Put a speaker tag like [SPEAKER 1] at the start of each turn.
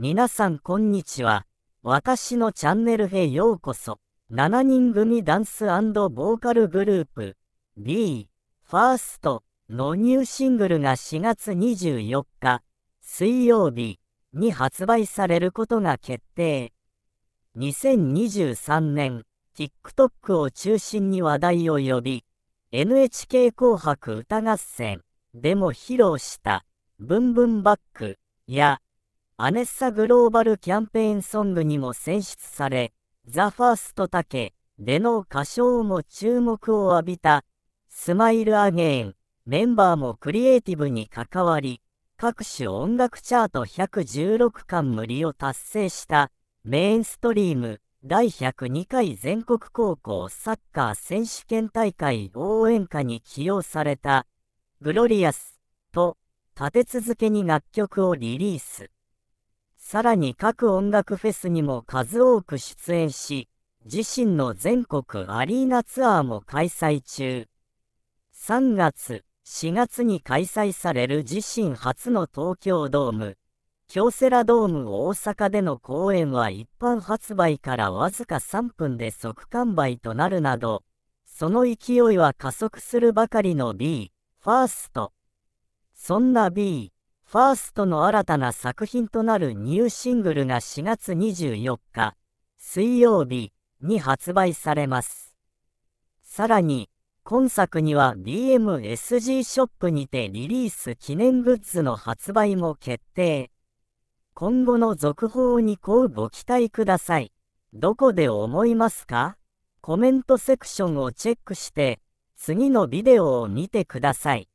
[SPEAKER 1] 皆さんこんにちは。私のチャンネルへようこそ。7人組ダンスボーカルグループ B、ファーストのニューシングルが4月24日水曜日に発売されることが決定。2023年 TikTok を中心に話題を呼び NHK 紅白歌合戦でも披露したブンブンバックやアネッサグローバルキャンペーンソングにも選出され、ザ・ファーストタケノー歌唱も注目を浴びた、スマイル・アゲイン、メンバーもクリエイティブに関わり、各種音楽チャート116巻無理を達成したメインストリーム第102回全国高校サッカー選手権大会応援歌に起用されたグロリアスと立て続けに楽曲をリリース。さらに各音楽フェスにも数多く出演し、自身の全国アリーナツアーも開催中。3月、4月に開催される自身初の東京ドーム、京セラドーム大阪での公演は一般発売からわずか3分で即完売となるなど、その勢いは加速するばかりの B、ファースト。そんな B、ファーストの新たな作品となるニューシングルが4月24日、水曜日に発売されます。さらに、今作には BMSG ショップにてリリース記念グッズの発売も決定。今後の続報にこうご期待ください。どこで思いますかコメントセクションをチェックして、次のビデオを見てください。